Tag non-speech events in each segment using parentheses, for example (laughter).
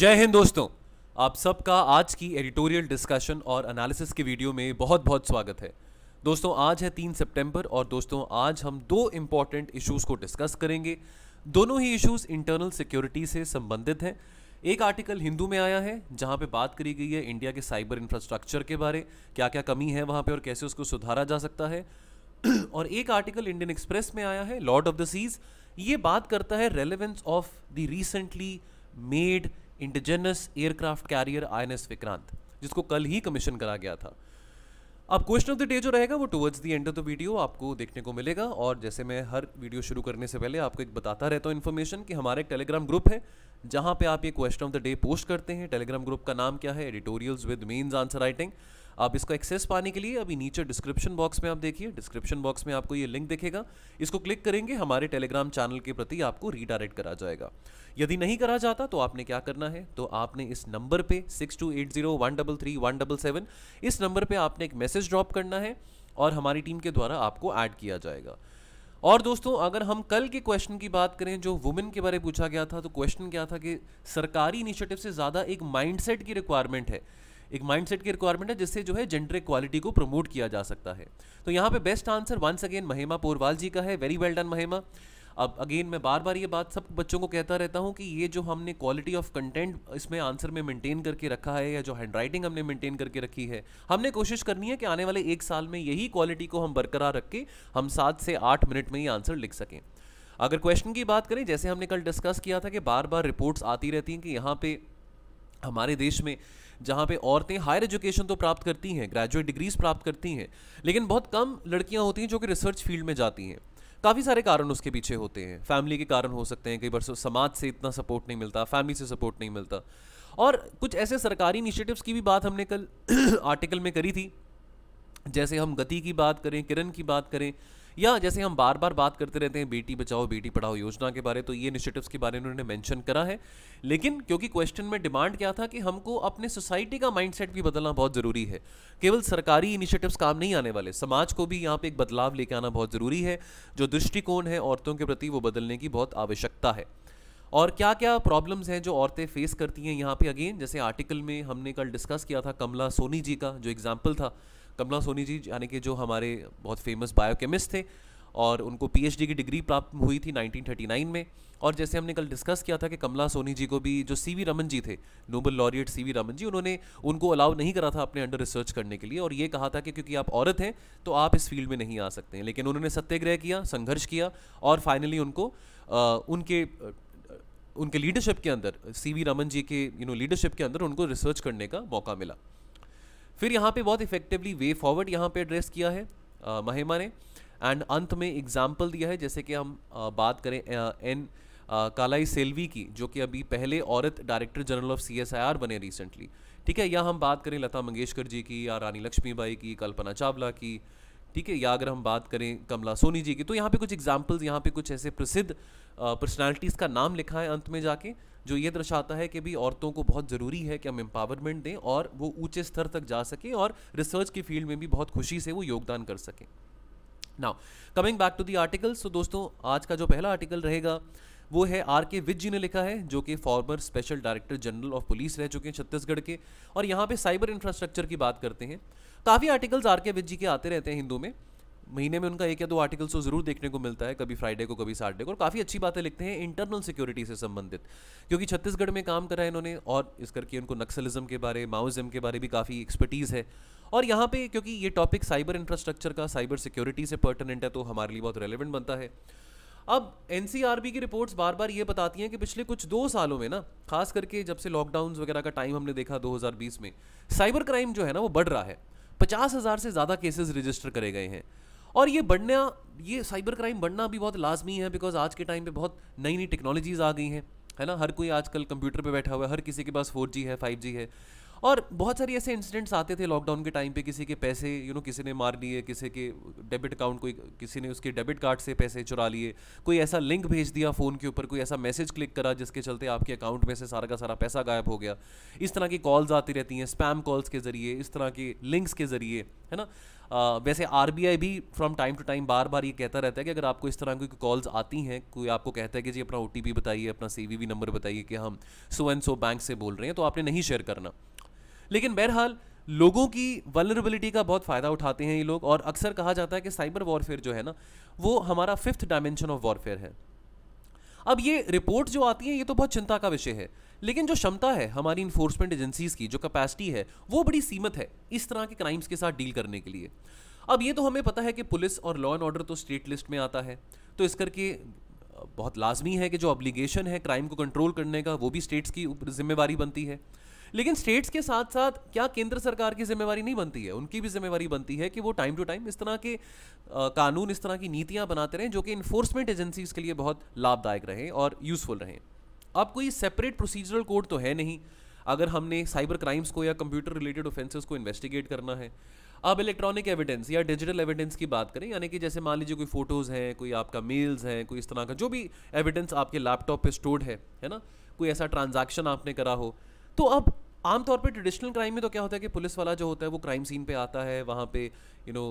जय हिंद दोस्तों आप सबका आज की एडिटोरियल डिस्कशन और एनालिसिस की वीडियो में बहुत बहुत स्वागत है दोस्तों आज है तीन सितंबर और दोस्तों आज हम दो इम्पॉर्टेंट इश्यूज़ को डिस्कस करेंगे दोनों ही इश्यूज़ इंटरनल सिक्योरिटी से संबंधित हैं एक आर्टिकल हिंदू में आया है जहां पे बात करी गई है इंडिया के साइबर इंफ्रास्ट्रक्चर के बारे क्या क्या कमी है वहां पे और कैसे उसको सुधारा जा सकता है (clears throat) और एक आर्टिकल इंडियन एक्सप्रेस में आया है लॉर्ड ऑफ द सीज ये बात करता है relevance of the recently made indigenous aircraft carrier I Vikrant जिसको कल ही कमीशन करा गया था अब क्वेश्चन ऑफ द डे जो रहेगा वो towards the end of the video आपको देखने को मिलेगा और जैसे मैं हर वीडियो शुरू करने से पहले आपको एक बताता रहता हूँ इन्फॉर्मेशन कि हमारा एक टेलीग्राम ग्रुप है जहाँ पे आप ये question of the day post करते हैं टेलीग्राम ग्रुप का नाम क्या है editorials with mains answer writing आप इसको एक्सेस पाने के लिए अभी नीचे डिस्क्रिप्शन बॉक्स में आप देखिए डिस्क्रिप्शन बॉक्स में आपको ये लिंक दिखेगा इसको क्लिक करेंगे हमारे टेलीग्राम चैनल के प्रति आपको रीडायरेक्ट करा जाएगा यदि नहीं करा जाता तो आपने क्या करना है तो आपने इस नंबर पे six two eight zero one double three one double seven इस नंबर पे आपने एक मैसेज ड्रॉप करना है और हमारी टीम के द्वारा आपको ऐड किया जाएगा और दोस्तों अगर हम कल के क्वेश्चन की बात करें जो वुमेन के बारे में पूछा गया था तो क्वेश्चन क्या था कि सरकारी इनिशिएटिव से ज़्यादा एक माइंडसेट की रिक्वायरमेंट है एक माइंडसेट की रिक्वायरमेंट है जिससे जो है जेंडर इक्वालिटी को प्रमोट किया जा सकता है तो यहाँ पे बेस्ट आंसर वंस अगेन महिमा पोरवाल जी का है वेरी वेल डन महिमा अब अगेन मैं बार बार ये बात सब बच्चों को कहता रहता हूँ कि ये जो हमने क्वालिटी ऑफ कंटेंट इसमें आंसर में मेंटेन करके रखा है या जो हैंड राइटिंग हमने मेंटेन करके रखी है हमने कोशिश करनी है कि आने वाले एक साल में यही क्वालिटी को हम बरकरार रख के हम सात से आठ मिनट में ही आंसर लिख सकें अगर क्वेश्चन की बात करें जैसे हमने कल डिस्कस किया था कि बार बार रिपोर्ट्स आती रहती हैं कि यहाँ पे हमारे देश में जहाँ पे औरतें हायर एजुकेशन तो प्राप्त करती हैं ग्रेजुएट डिग्रीज प्राप्त करती हैं लेकिन बहुत कम लड़कियाँ होती हैं जो कि रिसर्च फील्ड में जाती हैं काफ़ी सारे कारण उसके पीछे होते हैं फैमिली के कारण हो सकते हैं कई बार समाज से इतना सपोर्ट नहीं मिलता फैमिली से सपोर्ट नहीं मिलता और कुछ ऐसे सरकारी इनिशिएटिव्स की भी बात हमने कल आर्टिकल (clears throat) में करी थी जैसे हम गति की बात करें किरण की बात करें या जैसे हम बार बार बात करते रहते हैं बेटी बचाओ बेटी पढ़ाओ योजना के बारे तो ये इनिशिएटिव्स के बारे में उन्होंने मेंशन करा है लेकिन क्योंकि क्वेश्चन में डिमांड क्या था कि हमको अपने सोसाइटी का माइंडसेट भी बदलना बहुत ज़रूरी है केवल सरकारी इनिशिएटिव्स काम नहीं आने वाले समाज को भी यहाँ पे एक बदलाव लेके आना बहुत ज़रूरी है जो दृष्टिकोण है औरतों के प्रति वो बदलने की बहुत आवश्यकता है और क्या क्या प्रॉब्लम्स हैं जो औरतें फेस करती हैं यहाँ पे अगेन जैसे आर्टिकल में हमने कल डिस्कस किया था कमला सोनी जी का जो एग्जाम्पल था कमला सोनी जी यानी कि जो हमारे बहुत फेमस बायोकेमिस्ट थे और उनको पीएचडी की डिग्री प्राप्त हुई थी 1939 में और जैसे हमने कल डिस्कस किया था कि कमला सोनी जी को भी जो सीवी रमन जी थे Nobel laureate CV Raman ji उन्होंने उनको अलाउ नहीं करा था अपने अंडर रिसर्च करने के लिए और ये कहा था कि क्योंकि आप औरत हैं तो आप इस फील्ड में नहीं आ सकते हैं लेकिन उन्होंने सत्याग्रह किया संघर्ष किया और फाइनली उनको आ, उनके उनके लीडरशिप के अंदर वी रमन जी के यू नो लीडरशिप के अंदर उनको रिसर्च करने का मौका मिला फिर यहाँ पे बहुत इफेक्टिवली वे फॉरवर्ड यहाँ पे एड्रेस किया है महिमा ने एंड अंत में एग्जाम्पल दिया है जैसे कि हम आ, बात करें आ, एन आ, कालाई सेल्वी की जो कि अभी पहले औरत डायरेक्टर जनरल ऑफ सी बने रिसेंटली ठीक है या हम बात करें लता मंगेशकर जी की या रानी लक्ष्मीबाई की कल्पना चावला की ठीक है या अगर हम बात करें कमला सोनी जी की तो यहाँ पे कुछ एग्जाम्पल्स यहाँ पे कुछ ऐसे प्रसिद्ध पर्सनालिटीज़ का नाम लिखा है अंत में जाके जो ये दर्शाता है कि भी औरतों को बहुत ज़रूरी है कि हम एम्पावरमेंट दें और वो ऊंचे स्तर तक जा सकें और रिसर्च की फील्ड में भी बहुत खुशी से वो योगदान कर सकें now coming back to the article so दोस्तों आज का जो पहला आर्टिकल रहेगा वो है आर के विज जी ने लिखा है जो कि former special director general of police रह चुके हैं छत्तीसगढ़ के और यहाँ पे साइबर इंफ्रास्ट्रक्चर की बात करते हैं काफ़ी आर्टिकल्स आर के विज जी के आते रहते हैं हिंदू में महीने में उनका एक या दो आर्टिकल्स तो ज़रूर देखने को मिलता है कभी फ्राइडे को कभी सैटरडे को और काफ़ी अच्छी बातें लिखते हैं इंटरनल सिक्योरिटी से संबंधित क्योंकि छत्तीसगढ़ में काम करा है इन्होंने और इस करके उनको नक्सलिज्म के बारे माओज़म के बारे भी काफ़ी एक्सपर्टीज़ है और यहाँ पे क्योंकि ये टॉपिक साइबर इंफ्रास्ट्रक्चर का साइबर सिक्योरिटी से पर्टनेंट है तो हमारे लिए बहुत रेलिवेंट बनता है अब एन की रिपोर्ट्स बार बार ये बताती हैं कि पिछले कुछ दो सालों में ना खास करके जब से लॉकडाउन वगैरह का टाइम हमने देखा 2020 में साइबर क्राइम जो है ना वो बढ़ रहा है पचास हज़ार से ज़्यादा केसेस रजिस्टर करे गए हैं और ये बढ़ना ये साइबर क्राइम बढ़ना भी बहुत लाजमी है बिकॉज आज के टाइम पे बहुत नई नई टेक्नोलॉजीज़ आ गई हैं है ना हर कोई आजकल कंप्यूटर पे बैठा हुआ है हर किसी के पास फोर है फाइव है और बहुत सारे ऐसे इंसिडेंट्स आते थे लॉकडाउन के टाइम पे किसी के पैसे यू you नो know, किसी ने मार लिए किसी के डेबिट अकाउंट कोई किसी ने उसके डेबिट कार्ड से पैसे चुरा लिए कोई ऐसा लिंक भेज दिया फ़ोन के ऊपर कोई ऐसा मैसेज क्लिक करा जिसके चलते आपके अकाउंट में से सारा का सारा पैसा गायब हो गया इस तरह की कॉल्स आती रहती हैं स्पैम कॉल्स के ज़रिए इस तरह के लिंक्स के ज़रिए है ना आ, वैसे आर भी फ्रॉम टाइम टू टाइम बार बार ये कहता रहता है कि अगर आपको इस तरह की कॉल्स आती हैं कोई आपको कहता है कि जी अपना ओ बताइए अपना सी नंबर बताइए कि हम सो एंड सो बैंक से बोल रहे हैं तो आपने नहीं शेयर करना लेकिन बहरहाल लोगों की वलरेबिलिटी का बहुत फ़ायदा उठाते हैं ये लोग और अक्सर कहा जाता है कि साइबर वॉरफेयर जो है ना वो हमारा फिफ्थ डायमेंशन ऑफ वॉरफेयर है अब ये रिपोर्ट जो आती है ये तो बहुत चिंता का विषय है लेकिन जो क्षमता है हमारी इन्फोर्समेंट एजेंसीज़ की जो कैपेसिटी है वो बड़ी सीमित है इस तरह के क्राइम्स के साथ डील करने के लिए अब ये तो हमें पता है कि पुलिस और लॉ एंड ऑर्डर तो स्टेट लिस्ट में आता है तो इस करके बहुत लाजमी है कि जो अब्लीगेशन है क्राइम को कंट्रोल करने का वो भी स्टेट्स की जिम्मेवारी बनती है लेकिन स्टेट्स के साथ साथ क्या केंद्र सरकार की जिम्मेवारी नहीं बनती है उनकी भी जिम्मेवारी बनती है कि वो टाइम टू टाइम इस तरह के कानून इस तरह की नीतियाँ बनाते रहें जो कि इन्फोर्समेंट एजेंसीज के लिए बहुत लाभदायक रहें और यूजफुल रहें अब कोई सेपरेट प्रोसीजरल कोड तो है नहीं अगर हमने साइबर क्राइम्स को या कंप्यूटर रिलेटेड ऑफेंसेस को इन्वेस्टिगेट करना है अब इलेक्ट्रॉनिक एविडेंस या डिजिटल एविडेंस की बात करें यानी कि जैसे मान लीजिए कोई फोटोज़ हैं कोई आपका मेल्स हैं कोई इस तरह का जो भी एविडेंस आपके लैपटॉप पे स्टोर्ड है है ना कोई ऐसा ट्रांजैक्शन आपने करा हो तो अब आमतौर पर ट्रेडिशनल क्राइम में तो क्या होता है कि पुलिस वाला जो होता है वो क्राइम सीन पे आता है वहाँ पे यू नो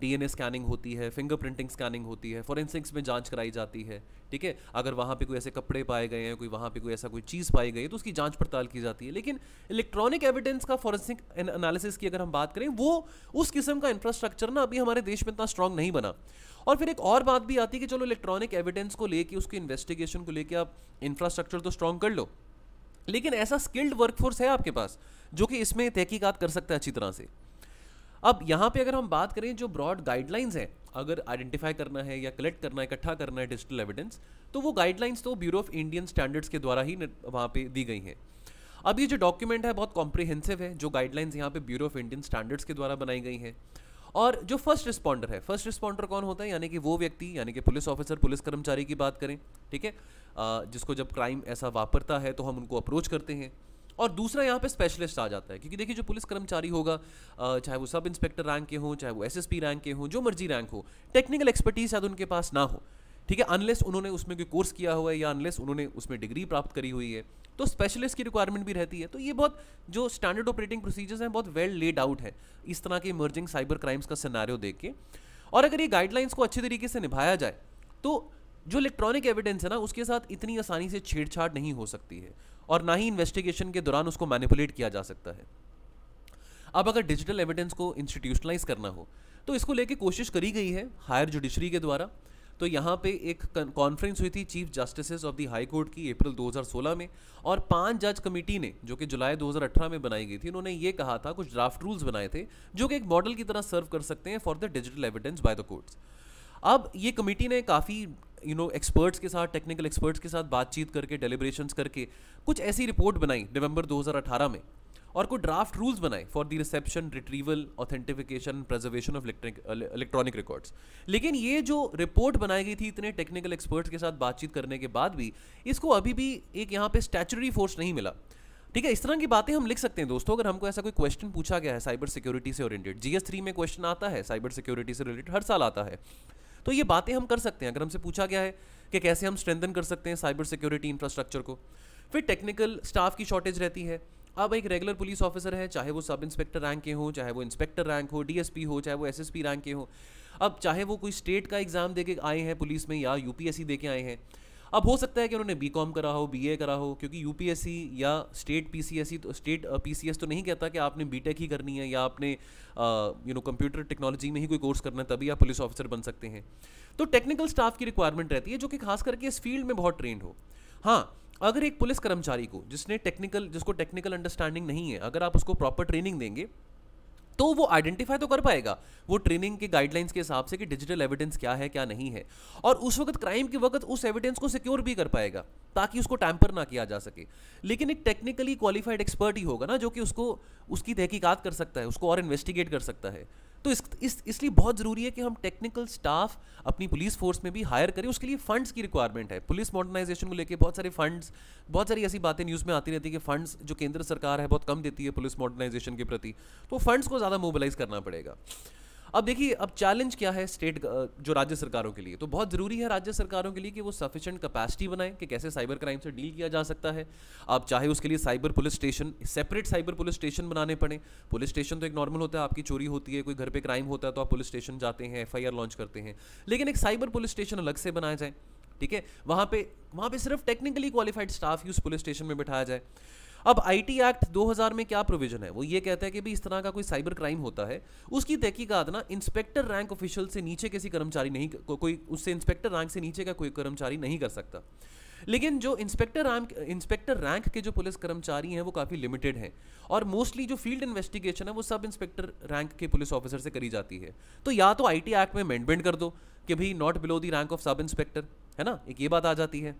डीएनए स्कैनिंग होती है फिंगरप्रिंटिंग स्कैनिंग होती है फॉरेंसिक्स में जांच कराई जाती है ठीक है अगर वहाँ पे कोई ऐसे कपड़े पाए गए हैं कोई वहाँ पे कोई ऐसा कोई चीज़ पाई गई है तो उसकी जांच पड़ताल की जाती है लेकिन इलेक्ट्रॉनिक एविडेंस का फॉरेंसिक एनालिसिस की अगर हम बात करें वो उस किस्म का इंफ्रास्ट्रक्चर ना अभी हमारे देश में इतना स्ट्रांग नहीं बना और फिर एक और बात भी आती है कि चलो इलेक्ट्रॉनिक एविडेंस को लेके उसकी इन्वेस्टिगेशन को लेके आप इंफ्रास्ट्रक्चर तो स्ट्रांग कर लो लेकिन ऐसा स्किल्ड वर्कफोर्स है आपके पास जो कि इसमें तहकीकात कर सकता है अच्छी तरह से अब यहाँ पे अगर हम बात करें जो ब्रॉड गाइडलाइंस हैं अगर आइडेंटिफाई करना है या कलेक्ट करना है इकट्ठा करना है डिजिटल एविडेंस तो वो गाइडलाइंस तो ब्यूरो ऑफ इंडियन स्टैंडर्ड्स के द्वारा ही वहाँ पे दी गई हैं अब ये जो डॉक्यूमेंट है बहुत कॉम्प्रिहेंसिव है जो गाइडलाइंस यहाँ पे ब्यूरो ऑफ इंडियन स्टैंडर्ड्स के द्वारा बनाई गई हैं और जो फर्स्ट रिस्पॉन्डर है फर्स्ट रिस्पॉन्डर कौन होता है यानी कि वो व्यक्ति यानी कि पुलिस ऑफिसर पुलिस कर्मचारी की बात करें ठीक है जिसको जब क्राइम ऐसा वापरता है तो हम उनको अप्रोच करते हैं और दूसरा यहाँ पे स्पेशलिस्ट आ जाता है क्योंकि देखिए जो पुलिस कर्मचारी होगा चाहे वो सब इंस्पेक्टर रैंक के हों चाहे वो एसएसपी रैंक के हों जो मर्जी रैंक हो टेक्निकल एक्सपर्टीज शायद उनके पास ना हो ठीक है अनलेस उन्होंने उसमें कोई कोर्स किया हुआ है या अनलेस उन्होंने उसमें डिग्री प्राप्त करी हुई है तो स्पेशलिस्ट की रिक्वायरमेंट भी रहती है तो ये बहुत जो स्टैंडर्ड ऑपरेटिंग प्रोसीजर्स हैं बहुत वेल लेड आउट है इस तरह के इमर्जिंग साइबर क्राइम्स का सिनारियो देख के और अगर ये गाइडलाइंस को अच्छे तरीके से निभाया जाए तो जो इलेक्ट्रॉनिक एविडेंस है ना उसके साथ इतनी आसानी से छेड़छाड़ नहीं हो सकती है और ना ही इन्वेस्टिगेशन के दौरान उसको मैनिपुलेट किया जा सकता है अब अगर डिजिटल एविडेंस को इंस्टीट्यूशनलाइज करना हो तो इसको लेके कोशिश करी गई है हायर जुडिशरी के द्वारा तो यहाँ पे एक कॉन्फ्रेंस हुई थी chief justices of the high court की अप्रैल 2016 में और पांच जज कमेटी ने जो कि जुलाई 2018 में बनाई गई थी उन्होंने ये कहा था कुछ ड्राफ्ट रूल्स बनाए थे जो कि एक मॉडल की तरह सर्व कर सकते हैं for the digital evidence by the courts अब ये कमेटी ने काफ़ी यू नो एक्सपर्ट्स के साथ टेक्निकल एक्सपर्ट्स के साथ बातचीत करके डेलिब्रेशन करके कुछ ऐसी रिपोर्ट बनाई नवंबर 2018 में और कोई ड्राफ्ट रूल्स बनाए for the reception retrieval authentification preservation of electronic records लेकिन ये जो रिपोर्ट बनाई गई थी इतने टेक्निकल एक्सपर्ट्स के साथ बातचीत करने के बाद भी इसको अभी भी एक यहाँ पे स्टैचुरी फोर्स नहीं मिला ठीक है इस तरह की बातें हम लिख सकते हैं दोस्तों अगर हमको ऐसा कोई क्वेश्चन पूछा गया है साइबर सिक्योरिटी से ओरिएंटेड जीएस थ्री में क्वेश्चन आता है साइबर सिक्योरिटी से रिलेटेड हर साल आता है तो ये बातें हम कर सकते हैं अगर हमसे पूछा गया है कि कैसे हम स्ट्रेंथन कर सकते हैं साइबर सिक्योरिटी इंफ्रास्ट्रक्चर को फिर टेक्निकल स्टाफ की शॉर्टेज रहती है अब एक रेगुलर पुलिस ऑफिसर है चाहे वो सब इंस्पेक्टर रैंक के हो चाहे वो इंस्पेक्टर रैंक हो डीएसपी हो चाहे वो एसएसपी रैंक के हो अब चाहे वो कोई स्टेट का एग्ज़ाम दे के आए हैं पुलिस में या यूपीएससी दे के आए हैं अब हो सकता है कि उन्होंने बी कॉम करा हो बी ए करा हो क्योंकि यू पी एस सी या state P C S C तो स्टेट पी सी एस तो नहीं कहता कि आपने बी टेक ही करनी है या आपने यू नो कंप्यूटर टेक्नोलॉजी में ही कोई कोर्स करना है तभी आप पुलिस ऑफिसर बन सकते हैं तो टेक्निकल स्टाफ की रिक्वायरमेंट रहती है जो कि खास करके इस फील्ड में बहुत ट्रेंड हो हाँ अगर एक पुलिस कर्मचारी को जिसने टेक्निकल जिसको टेक्निकल अंडरस्टैंडिंग नहीं है अगर आप उसको प्रॉपर ट्रेनिंग देंगे तो वो आइडेंटिफाई तो कर पाएगा वो ट्रेनिंग के गाइडलाइंस के हिसाब से कि डिजिटल एविडेंस क्या है क्या नहीं है और उस वक्त क्राइम के वक्त उस एविडेंस को सिक्योर भी कर पाएगा ताकि उसको टैंपर ना किया जा सके लेकिन एक टेक्निकली क्वालिफाइड एक्सपर्ट ही होगा ना जो कि उसको उसकी तहकीकात कर सकता है उसको और इन्वेस्टिगेट कर सकता है तो इस, इस इसलिए बहुत ज़रूरी है कि हम टेक्निकल स्टाफ अपनी पुलिस फोर्स में भी हायर करें उसके लिए फंड्स की रिक्वायरमेंट है पुलिस मॉडर्नाइजेशन को लेकर बहुत सारे फंड्स बहुत सारी ऐसी बातें न्यूज़ में आती रहती है कि फंड्स जो केंद्र सरकार है बहुत कम देती है पुलिस मॉडर्नाइजेशन के प्रति तो फंड्स को ज़्यादा मोबिलाइज करना पड़ेगा अब देखिए अब चैलेंज क्या है स्टेट जो राज्य सरकारों के लिए तो बहुत ज़रूरी है राज्य सरकारों के लिए कि वो सफिशेंट कैपेसिटी बनाएं कि कैसे साइबर क्राइम से डील किया जा सकता है आप चाहे उसके लिए cyber police station separate cyber police station बनाने पड़े पुलिस स्टेशन तो एक नॉर्मल होता है आपकी चोरी होती है कोई घर पर क्राइम होता है तो आप पुलिस स्टेशन जाते हैं एफ लॉन्च करते हैं लेकिन एक साइबर पुलिस स्टेशन अलग से बनाया जाए ठीक है वहाँ पे वहाँ पे सिर्फ टेक्निकली क्वालिफाइड स्टाफ ही उस पुलिस स्टेशन में बिठाया जाए अब आईटी एक्ट 2000 में क्या प्रोविजन है वो ये कहता है कि भी इस तरह का कोई साइबर क्राइम होता है उसकी तहकीकात ना इंस्पेक्टर रैंक ऑफिशियल से नीचे किसी कर्मचारी नहीं को, कोई उससे इंस्पेक्टर रैंक से नीचे का कोई कर्मचारी नहीं कर सकता लेकिन जो इंस्पेक्टर रैंक इंस्पेक्टर रैंक के जो पुलिस कर्मचारी हैं वो काफ़ी लिमिटेड हैं और मोस्टली जो फील्ड इन्वेस्टिगेशन है वो सब इंस्पेक्टर रैंक के पुलिस ऑफिसर से करी जाती है तो या तो आईटी एक्ट में अमेंडमेंट कर दो कि भाई not below the rank of sub inspector है ना एक ये बात आ जाती है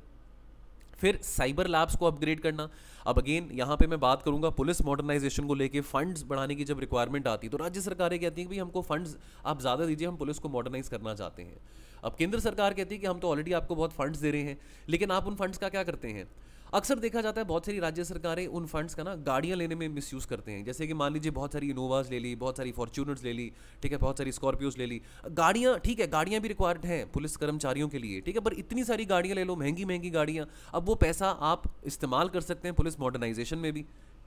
फिर साइबर लैब्स को अपग्रेड करना अब अगेन यहाँ पे मैं बात करूँगा पुलिस मॉडर्नाइजेशन को लेके फंड्स बढ़ाने की जब रिक्वायरमेंट आती है तो राज्य सरकारें कहती हैं कि भाई हमको फंड्स आप ज़्यादा दीजिए हम पुलिस को मॉडर्नाइज करना चाहते हैं अब केंद्र सरकार कहती है कि हम तो ऑलरेडी आपको बहुत फंड्स दे रहे हैं लेकिन आप उन फंड्स का क्या करते हैं अक्सर देखा जाता है बहुत सारी राज्य सरकारें उन फंड्स का ना गाड़ियाँ लेने में मिसयूज़ करते हैं जैसे कि मान लीजिए बहुत सारी इनोवाज ले ली बहुत सारी फॉर्चूनर्स ले ली ठीक है बहुत सारी स्कॉर्पियोज ले ली गाड़ियाँ ठीक है गाड़ियाँ भी रिक्वायर्ड हैं पुलिस कर्मचारियों के लिए ठीक है पर इतनी सारी गाड़ियाँ ले लो महंगी महंगी गाड़ियाँ अब वो पैसा आप इस्तेमाल कर सकते हैं पुलिस मॉडर्नाइजेशन में भी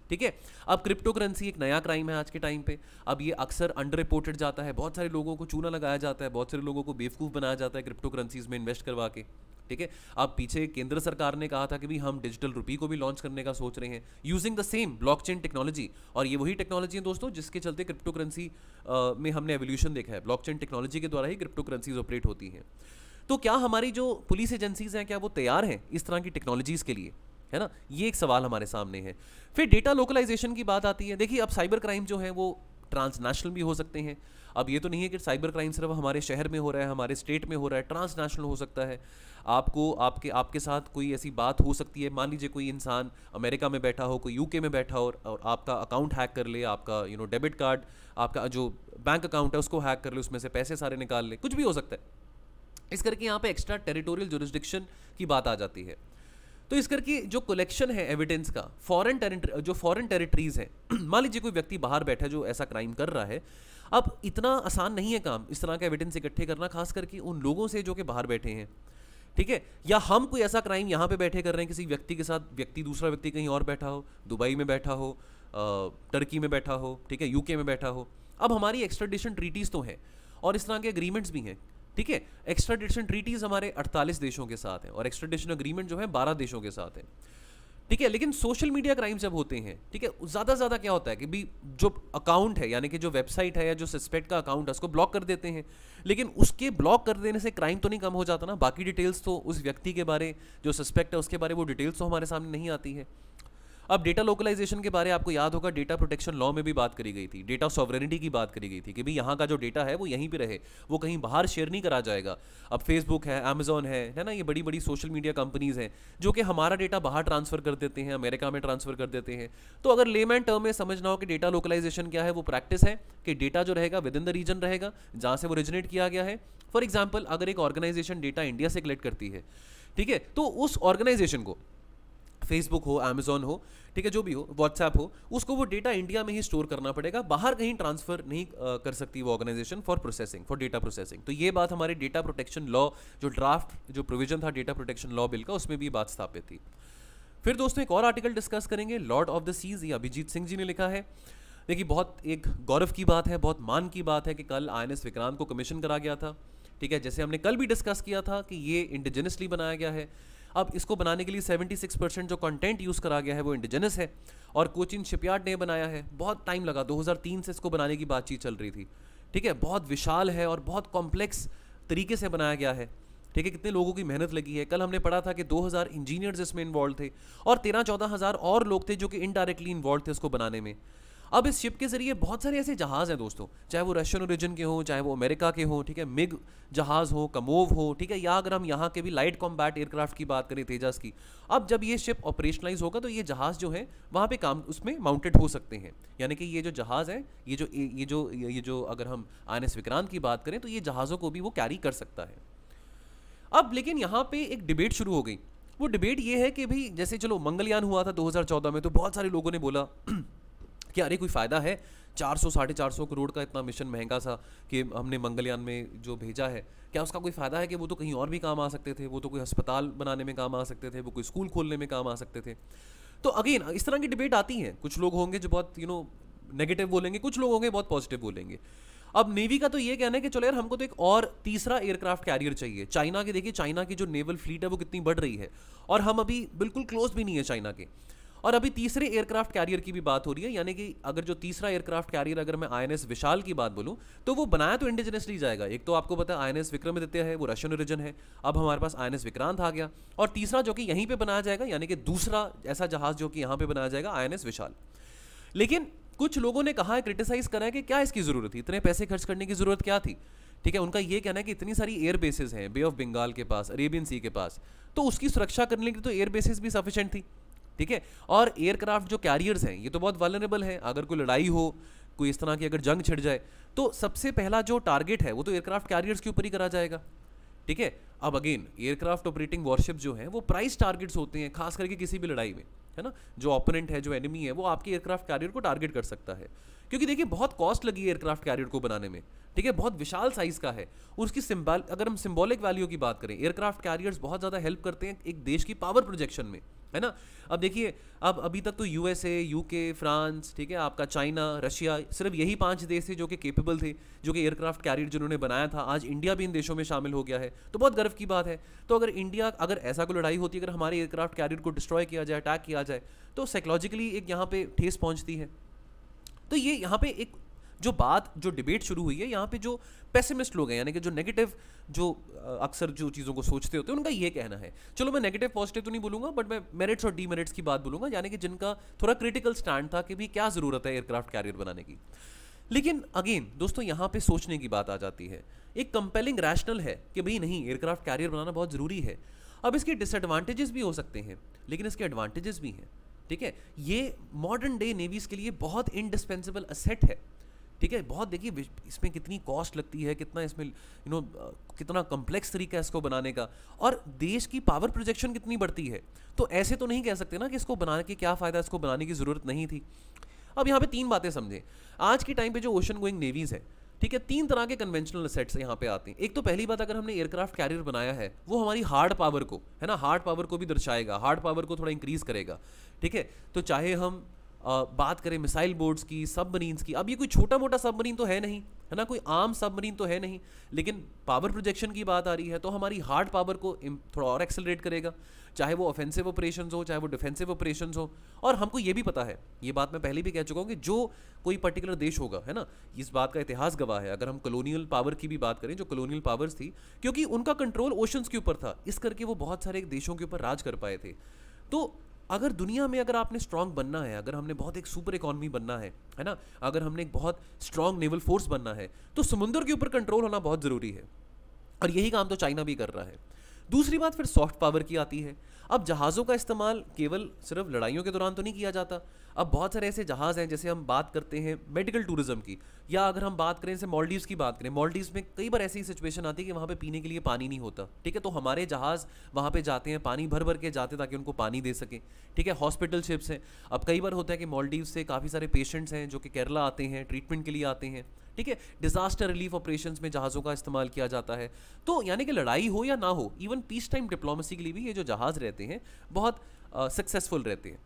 ठीक है अब क्रिप्टो करेंसी एक नया क्राइम है आज के टाइम पे अब ये अक्सर अंडर रिपोर्टेड जाता है बहुत सारे लोगों को चूना लगाया जाता है बहुत सारे लोगों को बेवकूफ़ बनाया जाता है क्रिप्टो करेंसीज में इन्वेस्ट करवा के ठीक है अब पीछे केंद्र सरकार ने कहा था कि भी हम डिजिटल रुपी को भी लॉन्च करने का सोच रहे हैं using the same blockchain technology और ये वही टेक्नोलॉजी है दोस्तों जिसके चलते क्रिप्टो करेंसी में हमने एवोल्यूशन देखा है ब्लॉकचेन टेक्नोलॉजी के द्वारा ही क्रिप्टो करेंसीज ऑपरेट होती हैं तो क्या हमारी जो पुलिस एजेंसीज हैं क्या वो तैयार हैं इस तरह की टेक्नोलॉजीज़ के लिए है ना ये एक सवाल हमारे सामने है फिर डेटा लोकलाइजेशन की बात आती है देखिए अब साइबर क्राइम जो है वो ट्रांसनेशनल भी हो सकते हैं अब ये तो नहीं है कि साइबर क्राइम सिर्फ हमारे शहर में हो रहा है हमारे स्टेट में हो रहा है ट्रांसनेशनल हो सकता है आपको आपके आपके साथ कोई ऐसी बात हो सकती है मान लीजिए कोई इंसान अमेरिका में बैठा हो कोई यूके में बैठा हो और आपका अकाउंट हैक कर ले आपका यू नो डेबिट कार्ड आपका जो बैंक अकाउंट है उसको हैक कर ले उसमें से पैसे सारे निकाल ले कुछ भी हो सकता है इस करके यहाँ पे एक्स्ट्रा टेरिटोरियल जुरिस्डिक्शन की बात आ जाती है तो इस करके जो कलेक्शन है एविडेंस का फॉरेन जो फॉरेन टेरिटरीज हैं (clears throat) मान लीजिए कोई व्यक्ति बाहर बैठा जो ऐसा क्राइम कर रहा है अब इतना आसान नहीं है काम इस तरह का एविडेंस इकट्ठे करना खास करके उन लोगों से जो कि बाहर बैठे हैं ठीक है या हम कोई ऐसा क्राइम यहाँ पे बैठे कर रहे हैं किसी व्यक्ति के साथ व्यक्ति दूसरा व्यक्ति कहीं और बैठा हो दुबई में बैठा हो टर्की में बैठा हो ठीक है यूके में बैठा हो अब हमारी एक्स्ट्राडिशन ट्रीटीज़ तो हैं और इस तरह के एग्रीमेंट्स भी हैं ठीक है एक्स्ट्राडिशन ट्रीटीज हमारे 48 देशों के साथ हैं और एक्स्ट्राडिशन अग्रीमेंट जो है 12 देशों के साथ है ठीक है लेकिन सोशल मीडिया क्राइम जब होते हैं ठीक है ज़्यादा ज़्यादा क्या होता है कि भी जो अकाउंट है यानी कि जो वेबसाइट है या जो सस्पेक्ट का अकाउंट है उसको ब्लॉक कर देते हैं लेकिन उसके ब्लॉक कर देने से क्राइम तो नहीं कम हो जाता ना बाकी डिटेल्स तो उस व्यक्ति के बारे जो सस्पेक्ट है उसके बारे वो डिटेल्स तो हमारे सामने नहीं आती है अब डेटा लोकलाइजेशन के बारे में आपको याद होगा डेटा प्रोटेक्शन लॉ में भी बात करी गई थी डेटा सॉवरेनिटी की बात करी गई थी कि भाई यहाँ का जो डेटा है वो यहीं पर रहे वो कहीं बाहर शेयर नहीं करा जाएगा अब फेसबुक है अमेजोन है है ना ये बड़ी बड़ी सोशल मीडिया कंपनीज हैं जो कि हमारा डेटा बाहर ट्रांसफर कर देते हैं अमेरिका में ट्रांसफर कर देते हैं तो अगर लेमैन टर्म में समझना हो कि डेटा लोकलाइजेशन क्या है वो प्रैक्टिस है कि डेटा जो रहेगा विद इन द रीजन रहेगा जहाँ से वो ओरिजिनेट किया गया है फॉर एग्जाम्पल अगर एक ऑर्गेनाइजेशन डेटा इंडिया से कलेक्ट करती है ठीक है तो उस ऑर्गेनाइजेशन को फेसबुक हो अमेजोन हो ठीक है जो भी हो व्हाट्सएप हो उसको वो डेटा इंडिया में ही स्टोर करना पड़ेगा बाहर कहीं ट्रांसफर नहीं कर सकती वो organisation for processing for data processing तो ये बात हमारे डेटा प्रोटेक्शन लॉ जो ड्राफ्ट जो प्रोविजन था डेटा प्रोटेक्शन लॉ बिल का उसमें भी बात स्थापित थी फिर दोस्तों एक और आर्टिकल डिस्कस करेंगे लॉर्ड ऑफ द सीज ये अभिजीत सिंह जी ने लिखा है देखिए बहुत एक गौरव की बात है बहुत मान की बात है कि कल आई विक्रांत को कमीशन करा गया था ठीक है जैसे हमने कल भी डिस्कस किया था कि ये इंडिजिनसली बनाया गया है अब इसको बनाने के लिए 76 परसेंट जो कंटेंट यूज़ करा गया है वो इंडिजनस है और कोचिन शिपयार्ड ने बनाया है बहुत टाइम लगा 2003 से इसको बनाने की बातचीत चल रही थी ठीक है बहुत विशाल है और बहुत कॉम्प्लेक्स तरीके से बनाया गया है ठीक है कितने लोगों की मेहनत लगी है कल हमने पढ़ा था कि 2000 इंजीनियर्स इसमें इन्वॉल्व थे और तेरह चौदह हज़ार और लोग थे जो कि इनडायरेक्टली इन्वॉल्व थे उसको बनाने में अब इस शिप के ज़रिए बहुत सारे ऐसे जहाज़ हैं दोस्तों चाहे वो रशियन ओरिजिन के हों चाहे वो अमेरिका के हों ठीक है मिग जहाज़ हो कमोव हो ठीक है या अगर हम यहाँ के भी लाइट कॉम्बैट एयरक्राफ्ट की बात करें तेजस की अब जब ये शिप ऑपरेशनलाइज होगा तो ये जहाज़ जो है वहाँ पर काम उसमें माउंटेड हो सकते हैं यानी कि ये जो जहाज़ है ये जो ये जो ये जो अगर हम आन एस विक्रांत की बात करें तो ये जहाज़ों को भी वो कैरी कर सकता है अब लेकिन यहाँ पे एक डिबेट शुरू हो गई वो डिबेट ये है कि भाई जैसे चलो मंगलयान हुआ था 2014 में तो बहुत सारे लोगों ने बोला कि अरे कोई फ़ायदा है चार सौ साढ़े चार सौ करोड़ का इतना मिशन महंगा सा कि हमने मंगलयान में जो भेजा है क्या उसका कोई फ़ायदा है कि वो तो कहीं और भी काम आ सकते थे वो तो कोई अस्पताल बनाने में काम आ सकते थे वो कोई स्कूल खोलने में काम आ सकते थे तो अगेन इस तरह की डिबेट आती है कुछ लोग होंगे जो बहुत यू नो नेगेटिव बोलेंगे कुछ लोग होंगे बहुत पॉजिटिव बोलेंगे अब नेवी का तो ये कहना है कि चलो यार हमको तो एक और तीसरा एयरक्राफ्ट कैरियर चाहिए चाइना के देखिए चाइना की जो नेवल फ्लीट है वो कितनी बढ़ रही है और हम अभी बिल्कुल क्लोज भी नहीं है चाइना के और अभी तीसरे एयरक्राफ्ट कैरियर की भी बात हो रही है यानी कि अगर जो तीसरा एयरक्राफ्ट कैरियर अगर मैं आई विशाल की बात बोलूँ तो वो बनाया तो इंडिजिनसली जाएगा एक तो आपको पता है आई विक्रमादित्य है वो रशियन ओरिजन है अब हमारे पास आई विक्रांत आ गया और तीसरा जो कि यहीं पर बनाया जाएगा यानी कि दूसरा ऐसा जहाज जो कि यहाँ पर बनाया जाएगा आई विशाल लेकिन कुछ लोगों ने कहा है क्रिटिसाइज करा है कि क्या इसकी ज़रूरत थी इतने पैसे खर्च करने की ज़रूरत क्या थी ठीक है उनका यह कहना है कि इतनी सारी एयर बेसिस हैं बे ऑफ बंगाल के पास अरेबियन सी के पास तो उसकी सुरक्षा करने के लिए तो एयर बेसिस भी सफिशेंट थी ठीक है और एयरक्राफ्ट जो कैरियर्स हैं ये तो बहुत वालरेबल हैं अगर कोई लड़ाई हो कोई इस तरह की अगर जंग छिड़ जाए तो सबसे पहला जो टारगेट है वो तो एयरक्राफ्ट कैरियर्स के ऊपर ही करा जाएगा ठीक है अब अगेन एयरक्राफ्ट ऑपरेटिंग वॉरशिप जो है वो प्राइस टारगेट्स होते हैं खास करके किसी भी लड़ाई में है ना जो ऑपरेंट है जो एनिमी है वो आपके एयरक्राफ्ट कैरियर को टारगेट कर सकता है क्योंकि देखिए बहुत कॉस्ट लगी है एयरक्राफ्ट कैरियर को बनाने में ठीक है बहुत विशाल साइज का है उसकी सिम्बल अगर हम सिम्बॉलिक वैल्यू की बात करें एयरक्राफ्ट कैरियर्स बहुत ज़्यादा हेल्प करते हैं एक देश की पावर प्रोजेक्शन में है ना अब देखिए अब अभी तक तो यूएसए यूके फ्रांस ठीक है आपका चाइना रशिया सिर्फ यही पांच देश थे जो कि केपेबल थे जो कि एयरक्राफ्ट कैरियर जिन्होंने बनाया था आज इंडिया भी इन देशों में शामिल हो गया है तो बहुत गर्व की बात है तो अगर इंडिया अगर ऐसा कोई लड़ाई होती है अगर हमारे एयरक्राफ्ट कैरियर को डिस्ट्रॉय किया जाए अटैक किया जाए तो साइकोलॉजिकली एक यहाँ पर ठेस पहुँचती है तो ये यहाँ पे एक जो बात जो डिबेट शुरू हुई है यहाँ पे जो पेसिमिस्ट लोग हैं यानी कि जो नेगेटिव जो अक्सर जो चीज़ों को सोचते होते हैं उनका ये कहना है चलो मैं नेगेटिव पॉजिटिव तो नहीं बोलूँगा बट मैं मेरिट्स और डीमेरिट्स की बात बोलूँगा यानी कि जिनका थोड़ा क्रिटिकल स्टैंड था कि भी क्या ज़रूरत है एयरक्राफ्ट कैरियर बनाने की लेकिन अगेन दोस्तों यहाँ पे सोचने की बात आ जाती है एक कंपेलिंग रैशनल है कि भाई नहीं एयरक्राफ्ट कैरियर बनाना बहुत ज़रूरी है अब इसके डिसएडवांटेजेस भी हो सकते हैं लेकिन इसके एडवांटेजेस भी हैं ठीक है ये मॉडर्न डे नेवीज़ के लिए बहुत इंडिस्पेंसिबल असेट है ठीक है बहुत देखिए इसमें कितनी कॉस्ट लगती है कितना इसमें यू नो कितना कॉम्प्लेक्स तरीका है इसको बनाने का और देश की पावर प्रोजेक्शन कितनी बढ़ती है तो ऐसे तो नहीं कह सकते ना कि इसको बनाने के क्या फ़ायदा इसको बनाने की ज़रूरत नहीं थी अब यहाँ पे तीन बातें समझें आज के टाइम पे जो ओशन गोइंग नेवीज़ है ठीक है तीन तरह के कन्वेंशनल सेट्स यहाँ पे आते हैं एक तो पहली बात अगर हमने एयरक्राफ्ट कैरियर बनाया है वो हमारी हार्ड पावर को है ना हार्ड पावर को भी दर्शाएगा हार्ड पावर को थोड़ा इंक्रीज करेगा ठीक है तो चाहे हम बात करें मिसाइल बोट्स की सबमरीन्स की अब ये कोई छोटा मोटा सबमरीन तो है नहीं है ना कोई आम सबमरीन तो है नहीं लेकिन पावर प्रोजेक्शन की बात आ रही है तो हमारी हार्ड पावर को थोड़ा और एक्सेलरेट करेगा चाहे वो ऑफेंसिव ऑपरेशन हो चाहे वो डिफेंसिव ऑपरेशन हो और हमको ये भी पता है ये बात मैं पहले भी कह चुका हूँ कि जो कोई पर्टिकुलर देश होगा है ना इस बात का इतिहास गवाह है अगर हम कलोनियल पावर की भी बात करें जो कलोनियल पावर्स थी क्योंकि उनका कंट्रोल ओशंस के ऊपर था इस करके वो बहुत सारे देशों के ऊपर राज कर पाए थे तो अगर दुनिया में अगर आपने स्ट्रांग बनना है अगर हमने बहुत एक सुपर इकॉनमी बनना है है ना अगर हमने एक बहुत स्ट्रांग नेवल फोर्स बनना है तो समुद्र के ऊपर कंट्रोल होना बहुत ज़रूरी है और यही काम तो चाइना भी कर रहा है दूसरी बात फिर सॉफ्ट पावर की आती है अब जहाज़ों का इस्तेमाल केवल सिर्फ लड़ाइयों के दौरान तो नहीं किया जाता अब बहुत सारे ऐसे जहाज़ हैं जैसे हम बात करते हैं मेडिकल टूरिज्म की या अगर हम बात करें जैसे मॉलडीव्स की बात करें मॉलडीव्स में कई बार ऐसी सिचुएशन आती है कि वहाँ पर पीने के लिए पानी नहीं होता ठीक है तो हमारे जहाज़ वहाँ पर जाते हैं पानी भर भर के जाते ताकि उनको पानी दे सकें ठीक है हॉस्पिटल शिप्स हैं अब कई बार होता है कि मॉलडीव से काफ़ी सारे पेशेंट्स हैं जो कि केरला आते हैं ट्रीटमेंट के लिए आते हैं ठीक है डिजास्टर रिलीफ ऑपरेशंस में जहाज़ों का इस्तेमाल किया जाता है तो यानी कि लड़ाई हो या ना हो इवन पीस टाइम डिप्लोमेसी के लिए भी ये जो जहाज़ रहते हैं बहुत सक्सेसफुल रहते हैं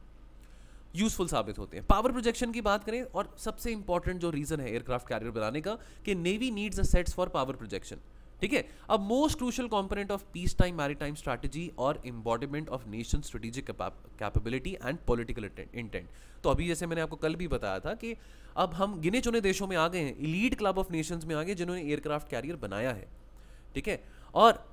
यूजफुल साबित होते हैं पावर प्रोजेक्शन की बात करें और सबसे इंपॉर्टेंट जो रीज़न है एयरक्राफ्ट कैरियर बनाने का कि navy needs a sets for power projection ठीक है अब most crucial component of peace time time strategy और embodiment of nation strategic capability and political intent तो अभी जैसे मैंने आपको कल भी बताया था कि अब हम गिने चुने देशों में आ गए हैं इलीड क्लब ऑफ नेशंस में आ गए जिन्होंने एयरक्राफ्ट कैरियर बनाया है ठीक है और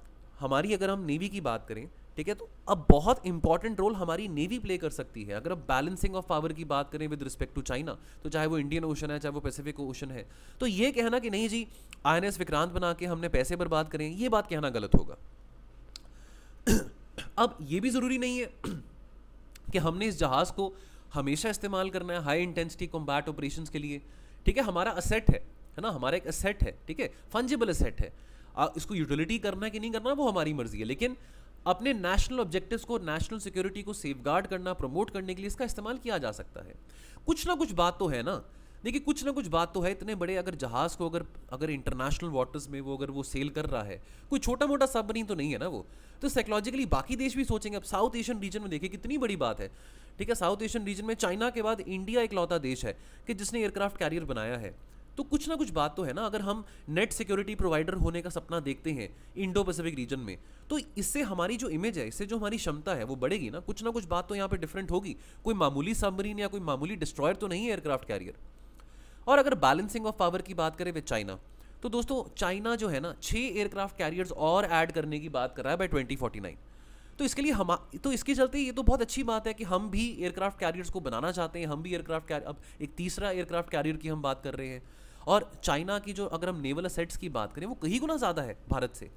हमारी अगर हम नेवी की बात करें ठीक है तो अब बहुत इंपॉर्टेंट रोल हमारी नेवी प्ले कर सकती है अगर अब बैलेंसिंग ऑफ पावर की बात करें विद रिस्पेक्ट टू चाइना तो चाहे वो इंडियन ओशन है चाहे वो पैसिफिक ओशन है तो ये कहना कि नहीं जी आई विक्रांत बना के हमने पैसे बर्बाद करें ये बात कहना गलत होगा (clears throat) अब ये भी ज़रूरी नहीं है (clears throat) कि हमने इस जहाज़ को हमेशा इस्तेमाल करना है हाई इंटेंसिटी कॉम्बैट ऑपरेशन के लिए ठीक है हमारा असेट है है ना हमारा एक असेट है ठीक है फंजिबल असेट है इसको यूटिलिटी करना है कि नहीं करना वो हमारी मर्जी है लेकिन अपने नेशनल ऑब्जेक्टिव्स को नेशनल सिक्योरिटी को सेफ करना प्रमोट करने के लिए इसका इस्तेमाल किया जा सकता है कुछ ना कुछ बात तो है ना देखिए कुछ ना कुछ बात तो है इतने बड़े अगर जहाज़ को अगर अगर इंटरनेशनल वाटर्स में वो अगर वो सेल कर रहा है कोई छोटा मोटा सबमरीन तो नहीं है ना वो तो साइकोलॉजिकली बाकी देश भी सोचेंगे अब साउथ एशियन रीजन में देखिए कितनी बड़ी बात है ठीक है साउथ एशियन रीजन में चाइना के बाद इंडिया एक लौता देश है कि जिसने एयरक्राफ्ट कैरियर बनाया है तो कुछ ना कुछ बात तो है ना अगर हम नेट सिक्योरिटी प्रोवाइडर होने का सपना देखते हैं इंडो पैसिफिक रीजन में तो इससे हमारी जो इमेज है इससे जो हमारी क्षमता है वो बढ़ेगी ना कुछ ना कुछ बात तो यहाँ पर डिफरेंट होगी कोई मामूली सबमरीन या कोई मामूली डिस्ट्रॉयर तो नहीं है एयरक्राफ्ट कैरियर और अगर बैलेंसिंग ऑफ पावर की बात करें विद चाइना तो दोस्तों चाइना जो है ना छः एयरक्राफ्ट कैरियर्स और ऐड करने की बात कर रहा है बाय 2049 तो इसके लिए हम तो इसके चलते ये तो बहुत अच्छी बात है कि हम भी एयरक्राफ्ट कैरियर्स को बनाना चाहते हैं हम भी एयरक्राफ्ट कैरियर अब एक तीसरा एयरक्राफ्ट कैरियर की हम बात कर रहे हैं और चाइना की जो अगर हम नेवल असेट्स की बात करें वो कहीं गुना ज़्यादा है भारत से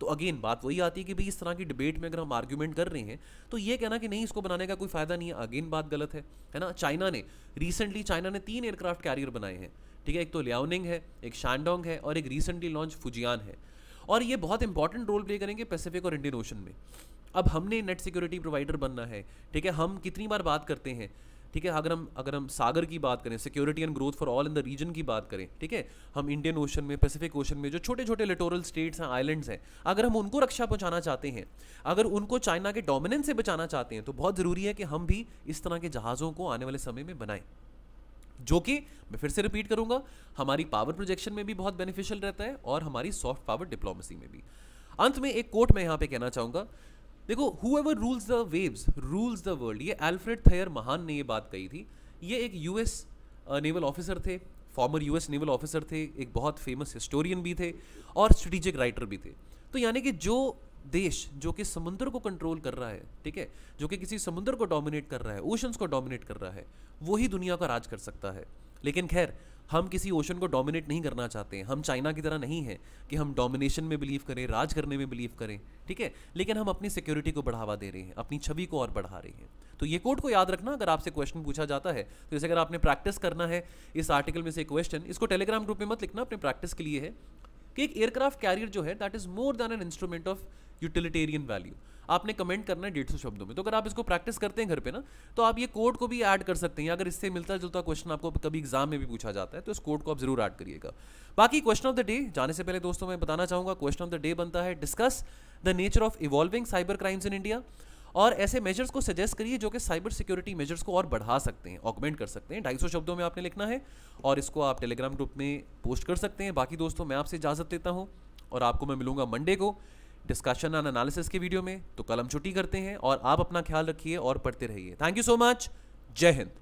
तो अगेन बात वही आती है कि भाई इस तरह की डिबेट में अगर हम आर्ग्यूमेंट कर रहे हैं तो ये कहना कि नहीं इसको बनाने का कोई फ़ायदा नहीं है अगेन बात गलत है है ना चाइना ने रिसेंटली चाइना ने तीन एयरक्राफ्ट कैरियर बनाए हैं ठीक है एक तो लियाओनिंग है एक शानडोंग है और एक रिसेंटली लॉन्च फुजियान है और ये बहुत इंपॉर्टेंट रोल प्ले करेंगे पैसिफिक और इंडियन ओशन में अब हमने नेट सिक्योरिटी प्रोवाइडर बनना है ठीक है हम कितनी बार बात करते हैं ठीक है अगर हम अगर हम सागर की बात करें security and growth for all in the region की बात करें ठीक है हम इंडियन ओशन में पैसिफिक ओशन में जो छोटे छोटे लिटोरल स्टेट्स हैं आइलैंड्स हैं अगर हम उनको रक्षा पहुंचाना चाहते हैं अगर उनको चाइना के डोमिनेंस से बचाना चाहते हैं तो बहुत ज़रूरी है कि हम भी इस तरह के जहाज़ों को आने वाले समय में बनाएं जो कि मैं फिर से रिपीट करूंगा हमारी पावर प्रोजेक्शन में भी बहुत बेनिफिशियल रहता है और हमारी सॉफ्ट पावर डिप्लोमेसी में भी अंत में एक कोट मैं यहां पे कहना चाहूंगा देखो whoever rules the waves rules the world ये एल्फ्रेड थेयर महान ने ये बात कही थी ये एक यूएस नेवल ऑफिसर थे फॉर्मर यूएस नेवल ऑफिसर थे एक बहुत फेमस हिस्टोरियन भी थे और स्ट्रेटिजिक राइटर भी थे तो यानी कि जो देश जो कि समुद्र को कंट्रोल कर रहा है ठीक है जो कि किसी समुद्र को डोमिनेट कर रहा है ओशंस को डोमिनेट कर रहा है वही दुनिया का राज कर सकता है लेकिन खैर हम किसी ओशन को डोमिनेट नहीं करना चाहते हम चाइना की तरह नहीं है कि हम डोमिनेशन में बिलीव करें राज करने में बिलीव करें ठीक है लेकिन हम अपनी सिक्योरिटी को बढ़ावा दे रहे हैं अपनी छवि को और बढ़ा रहे हैं तो ये कोड को याद रखना अगर आपसे क्वेश्चन पूछा जाता है तो जैसे अगर आपने प्रैक्टिस करना है इस आर्टिकल में से क्वेश्चन इसको टेलीग्राम ग्रुप में मत लिखना अपने प्रैक्टिस के लिए है कि एक एयरक्राफ्ट कैरियर जो है that is more than an instrument of utilitarian value आपने कमेंट करना है डेढ़ सौ शब्दों में तो अगर आप इसको प्रैक्टिस करते हैं घर पे ना तो आप ये कोड को भी ऐड कर सकते हैं अगर इससे मिलता जुलता क्वेश्चन आपको कभी एग्जाम में भी पूछा जाता है तो इस कोड को आप जरूर ऐड करिएगा बाकी क्वेश्चन ऑफ द डे जाने से पहले दोस्तों मैं बताना चाहूंगा क्वेश्चन ऑफ द डे बनता है discuss the nature of evolving cyber crimes in India और ऐसे मेजर्स को सजेस्ट करिए जो कि साइबर सिक्योरिटी मेजर्स को और बढ़ा सकते हैं ऑगमेंट कर सकते हैं ढाई शब्दों में आपने लिखना है और इसको आप टेलीग्राम ग्रुप में पोस्ट कर सकते हैं बाकी दोस्तों मैं आपसे इजाज़त देता हूँ और आपको मैं मिलूंगा मंडे को डिस्कशन एंड एनालिसिस के वीडियो में तो कलम छुट्टी करते हैं और आप अपना ख्याल रखिए और पढ़ते रहिए थैंक यू सो मच जय हिंद